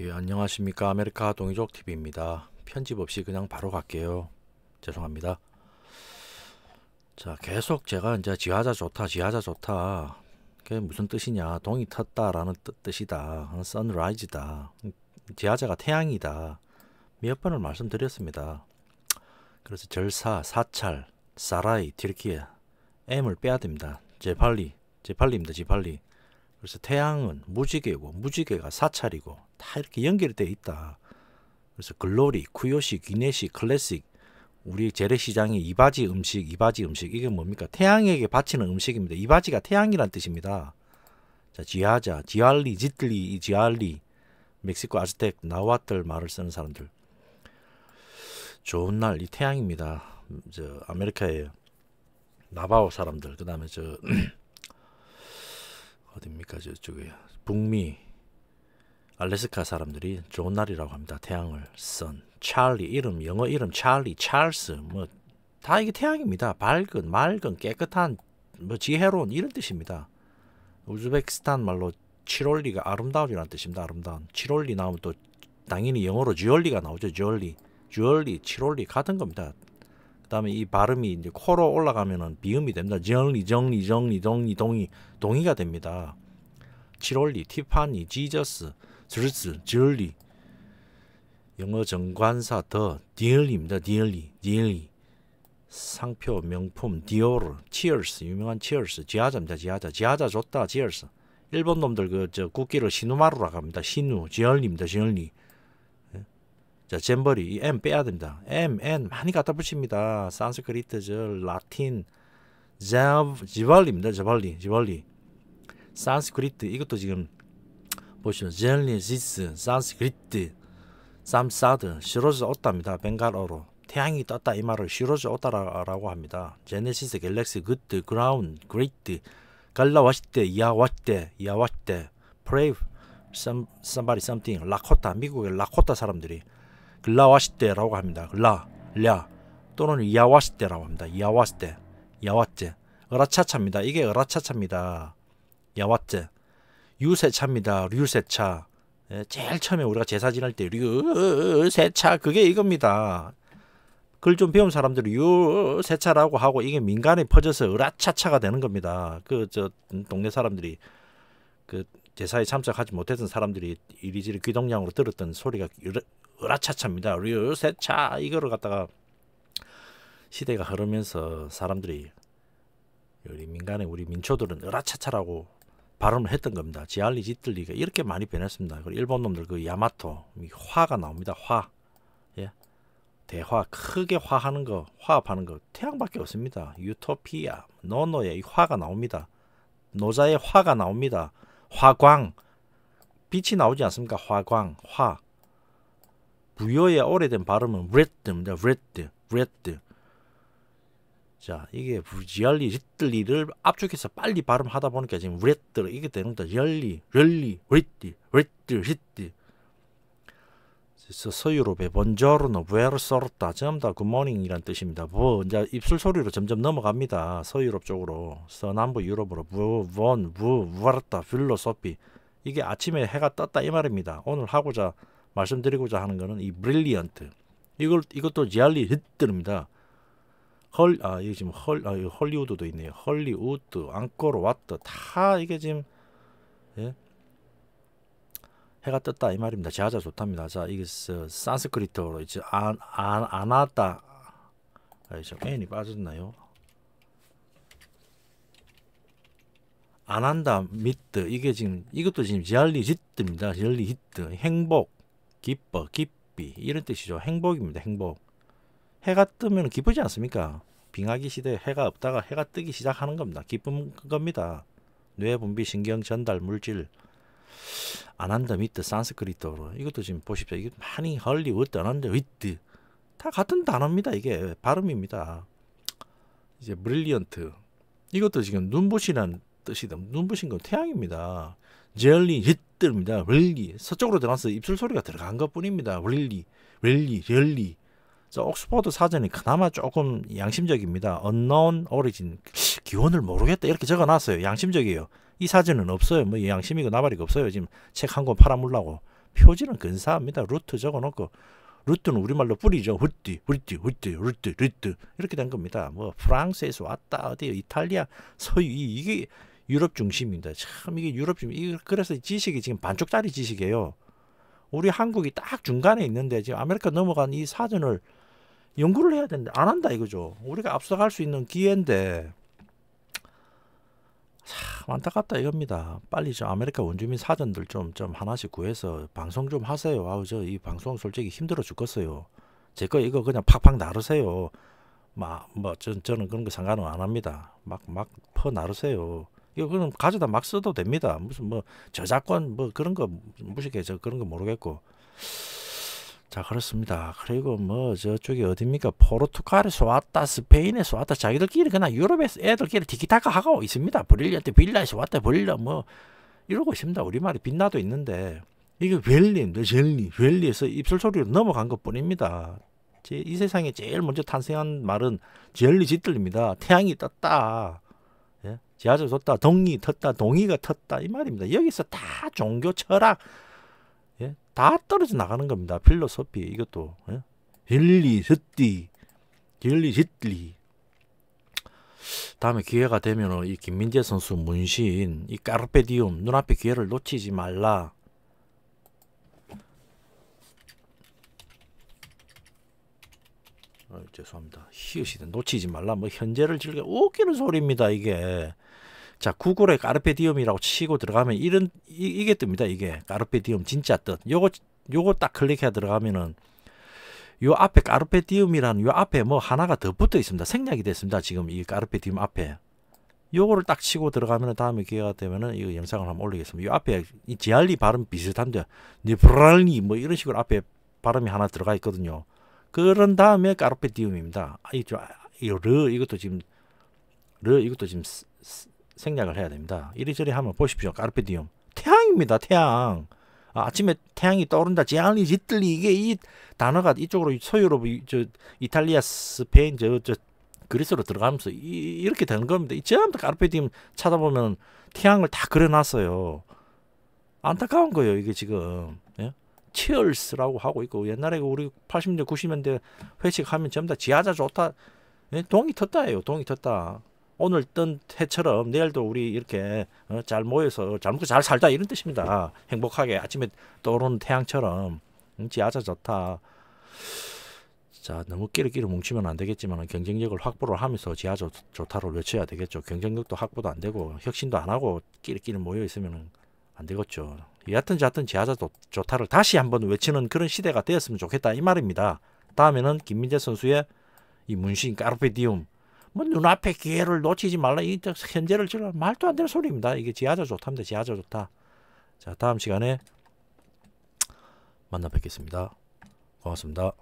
예, 안녕하십니까. 아메리카 동이족 TV입니다. 편집 없이 그냥 바로 갈게요. 죄송합니다. 자, 계속 제가 이제 지하자 좋다, 지하자 좋다. 그게 무슨 뜻이냐? 동이 탔다라는 뜻, 이다 선라이즈다. 어, 지하자가 태양이다. 몇 번을 말씀드렸습니다. 그래서 절사, 사찰, 사라이, 튀르키에 M을 빼야 됩니다. 제팔리, 제팔리입니다. 제팔리. 그래서 태양은 무지개고 무지개가 사찰이고 다 이렇게 연결되어 있다. 그래서 글로리, 쿠요시, 기내시, 클래식, 우리 재래시장의 이바지 음식, 이바지 음식 이게 뭡니까? 태양에게 바치는 음식입니다. 이바지가 태양이란 뜻입니다. 자, 지하자, 지알리, 짓틀리 지알리, 멕시코 아즈텍, 나와틀 말을 쓰는 사람들. 좋은 날 이 태양입니다. 저 아메리카의 나바오 사람들, 그다음에 저 어디입니까? 저쪽에 북미 알래스카 사람들이 좋은 날이라고 합니다. 태양을 선 찰리 이름 영어 이름 찰리 찰스 뭐 다 이게 태양입니다. 밝은 맑은 깨끗한 뭐 지혜로운 이런 뜻입니다. 우즈베키스탄 말로 칠올리가 아름다운이라는 뜻입니다. 아름다운 칠올리 나오면 또 당연히 영어로 주얼리가 나오죠. 주얼리 주얼리 칠올리 같은 겁니다. 그다음에 이 발음이 이제 코로 올라가면은 비음이 됩니다. 정리 정리 정리 정리 동이 동의가 됩니다. 칠올리 티파니 지저스 슬슬 젤리 영어 정관사 더 디얼리입니다. 디얼리 디얼리 상표 명품 디오르 치얼스 유명한 치얼스 지하자입니다. 지하자 지하자 줬다 치얼스 일본 놈들 그 저 국기를 신우마루라 합니다. 신우, 지얼리입니다. 지얼리 예? 자 잼버리 이 M 빼야 됩니다. M N 많이 갖다 붙입니다. 산스크리트 저 라틴 자브 지발리입니다. 지발리 지발리 산스크리트 이것도 지금 보시면 젤리시스, 산스크리트, 삼사드, 시로즈 오따입니다. 벵갈어로 태양이 떴다 이 말을 시로즈 오다라고 합니다. 제네시스, 갤럭시, 그트, 그라운, 그레이트, 갈라와시테, 야와시테, 야와시테, 프레이브, 썸 o m e s o 라코타, 미국의 라코타 사람들이 글라와시테라고 합니다. 글라, 랴 또는 야와시테라고 합니다. 야와시테, 야와테, 으라차차입니다. 이게 으라차차입니다. 야와테. 유세차입니다. 류세차. 예, 제일 처음에 우리가 제사 지낼 때 류세차 그게 이겁니다. 그걸 좀 배운 사람들이 유세차라고 하고 이게 민간에 퍼져서 으라차차가 되는 겁니다. 그 저 동네 사람들이 그 제사에 참석하지 못했던 사람들이 이리저리 귀동냥으로 들었던 소리가 으라차차입니다. 류세차 이거를 갖다가 시대가 흐르면서 사람들이 우리 민간에 우리 민초들은 으라차차라고 발언을 했던 겁니다. 지알리 지틀리가 이렇게 많이 변했습니다. 그리고 일본 놈들 그 야마토 화가 나옵니다. 화 예. 대화 크게 화하는 거 화합하는 거 태양밖에 없습니다. 유토피아 노노의 화가 나옵니다. 노자의 화가 나옵니다. 화광 빛이 나오지 않습니까? 화광 화 부여의 오래된 발음은 r e 입니다. red r 자 이게 부지알리 리틀리를 압축해서 빨리 발음하다 보니까 지금 레트 이게 되는 거다 열리 열리 레띠 레띠 리띠 서유럽의 번조르노 부에르소르타 전부 다 굿모닝이란 뜻입니다. 뭐 이제 입술 소리로 점점 넘어갑니다. 서유럽 쪽으로 서남부 유럽으로 부본 부부르타 필로소피 이게 아침에 해가 떴다 이 말입니다. 오늘 하고자 말씀드리고자 하는 것은 이 브릴리언트 이걸 이것도 지알리 히트입니다. 헐, 아, 이게 지금 헐, 아, 이거 헐리우드도 있네요. 헐리우드, 앙꼬르 왓드, 다 이게 지금, 예? 해가 떴다 이 말입니다. 제하자 좋답니다. 자, 이게 산스크리트어로 이제 안, 안, 안왔다 아, 저 n이 빠졌나요? 안 한다 미트 이게 지금 이것도 지금 젤리 히트입니다. 젤리 히트 행복 기뻐 기삐 이런 뜻이죠. 행복입니다. 행복 해가 뜨면 기쁘지 않습니까? 빙하기 시대에 해가 없다가 해가 뜨기 시작하는 겁니다. 기쁜 겁니다. 뇌 분비 신경 전달 물질 아난다 미트 산스크리트어로 이것도 지금 보십시오. 이게 많이 헐리우드 아난다 위트 다 같은 단어입니다. 이게 발음입니다. 이제 브릴리언트 이것도 지금 눈부시란 뜻이다. 눈부신 건 태양입니다. 젤리 히트입니다. 웰리 서쪽으로 들어가서 입술 소리가 들어간 것뿐입니다. 웰리 웰리 젤리 저 옥스퍼드 사전이 그나마 조금 양심적입니다. Unknown Origin 기원을 모르겠다 이렇게 적어놨어요. 양심적이에요. 이 사전은 없어요. 뭐 양심이고 나발이고 없어요. 지금 책 한 권 팔아물라고 표지는 근사합니다. 루트 적어놓고 루트는 우리말로 뿌리죠. 훌띠, 훌띠, 훌띠, 루트, 루트 이렇게 된 겁니다. 뭐 프랑스에서 왔다 어디 이탈리아, 서유 이게 유럽 중심입니다. 참 이게 유럽 중심. 그래서 지식이 지금 반쪽짜리 지식이에요. 우리 한국이 딱 중간에 있는데 지금 아메리카 넘어간 이 사전을 연구를 해야 되는데 안 한다 이거죠. 우리가 앞서갈 수 있는 기회인데 참 안타깝다 이겁니다. 빨리 저 아메리카 원주민 사전들 좀 좀 하나씩 구해서 방송 좀 하세요. 아우 저 이 방송 솔직히 힘들어 죽겠어요. 제거 이거 그냥 팍팍 나르세요. 막 뭐 저는 그런 거 상관은 안 합니다. 막 막 퍼 나르세요. 이거 그럼 가져다 막 써도 됩니다. 무슨 뭐 저작권 뭐 그런 거 무식해서 그런 거 모르겠고. 자 그렇습니다. 그리고 뭐 저쪽이 어딥니까? 포르투갈에서 왔다 스페인에서 왔다 자기들끼리 그냥 유럽에서 애들끼리 디키타카 하고 있습니다. 브릴리한테 빌라에서 왔다 브릴라 뭐 이러고 있습니다. 우리말이 빛나도 있는데 이게 웰리인니다리 네, 웰리에서 입술소리로 넘어간 것뿐입니다. 제, 이 세상에 제일 먼저 탄생한 말은 젤리 짓들입니다. 태양이 떴다. 예? 지하철 떴다. 동이 텄다. 동이가 텄다. 이 말입니다. 여기서 다 종교 철학 다 떨어져 나가는 겁니다. 필로소피 이것도 일리 예? 헛디 일리 헛디 다음에 기회가 되면 이 김민재 선수 문신 이 까르페디움 눈앞에 기회를 놓치지 말라 어, 죄송합니다. 히읗이든 놓치지 말라. 뭐 현재를 즐겨 웃기는 소리입니다. 이게 자 구글에 까르페디움이라고 치고 들어가면 이런 이, 이게 뜹니다 이게 까르페디움 진짜 뜻 요거 요거 딱 클릭해 들어가면은 요 앞에 까르페디움이라는 요 앞에 뭐 하나가 더 붙어 있습니다 생략이 됐습니다 지금 이 까르페디움 앞에 요거를 딱 치고 들어가면 다음에 기회가 되면은 이 영상을 한번 올리겠습니다 요 앞에 이 지알리 발음 비슷한데 니브랄리 뭐 이런 식으로 앞에 발음이 하나 들어가 있거든요 그런 다음에 까르페디움입니다 아이 아, 이르 이것도 지금 르 이것도 지금 생략을 해야 됩니다. 이리저리 한번 보십시오. 까르페디움. 태양입니다. 태양. 아, 침에 태양이 떠오른다. 제안리 짓들리 이게 이 단어가 이쪽으로 서유럽 저 이탈리아, 스페인 저, 저 그리스로 들어가면서 이, 이 렇게 되는 겁니다. 이 전부 까르페디움 찾아보면 태양을 다 그려놨어요. 안타까운 거예요. 이게 지금. 예? 치얼스라고 하고 있고 옛날에 우리 80년대 90년대 회식하면 전부 다 지하자 좋다. 예? 동이 텄다예요. 동이 텄다. 오늘 뜬 해처럼 내일도 우리 이렇게 어, 잘 모여서 잘 먹고 잘 살자 이런 뜻입니다. 행복하게 아침에 떠오르는 태양처럼 음, 지하자 좋다. 자 너무 끼리끼리 뭉치면 안 되겠지만 경쟁력을 확보를 하면서 지하 좋, 좋다를 외쳐야 되겠죠. 경쟁력도 확보도 안 되고 혁신도 안 하고 끼리끼리 모여 있으면 안 되겠죠. 여하튼 저하튼 지하자 좋, 다를 다시 한번 외치는 그런 시대가 되었으면 좋겠다 이 말입니다. 다음에는 김민재 선수의 이 문신 까르페 디움 뭐 눈앞에 기회를 놓치지 말라. 이 현재를 지금 말도 안 되는 소리입니다. 이게 지하자 좋답니다. 지하자 좋다. 자 다음 시간에 만나 뵙겠습니다. 고맙습니다.